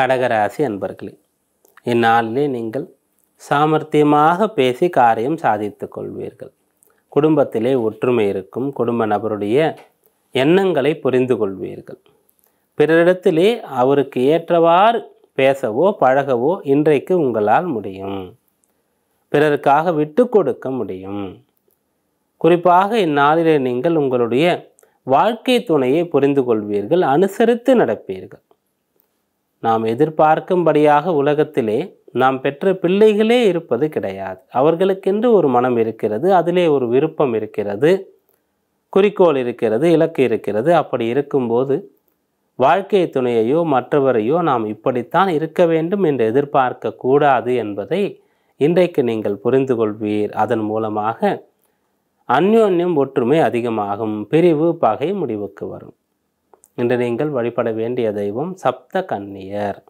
கடகராசி அன்பர்களே இந்நாளிலே நீங்கள் சாமர்த்தியமாக பேசி காரியம் சாதித்து கொள்வீர்கள் குடும்பத்திலே ஒற்றுமை இருக்கும் குடும்ப நபருடைய எண்ணங்களை புரிந்து கொள்வீர்கள் பிறரிடத்திலே அவருக்கு ஏற்றவாறு பேசவோ பழகவோ இன்றைக்கு உங்களால் முடியும் பிறருக்காக விட்டு கொடுக்க முடியும் குறிப்பாக இந்நாளிலே நீங்கள் உங்களுடைய வாழ்க்கை துணையை புரிந்து கொள்வீர்கள் அனுசரித்து நடப்பீர்கள் நாம் எதிர்பார்க்கும்படியாக உலகத்திலே நாம் பெற்ற பிள்ளைகளே இருப்பது கிடையாது அவர்களுக்கென்று ஒரு மனம் இருக்கிறது அதிலே ஒரு விருப்பம் இருக்கிறது குறிக்கோள் இருக்கிறது இலக்கு இருக்கிறது அப்படி இருக்கும்போது வாழ்க்கை துணையையோ மற்றவரையோ நாம் இப்படித்தான் இருக்க வேண்டும் என்று எதிர்பார்க்க கூடாது என்பதை இன்றைக்கு நீங்கள் புரிந்து கொள்வீர் அதன் மூலமாக அந்யோன்யம் ஒற்றுமை அதிகமாகும் பிரிவு பகை முடிவுக்கு வரும் இன்று நீங்கள் வழிபட வேண்டிய தெய்வம் சப்த கன்னியர்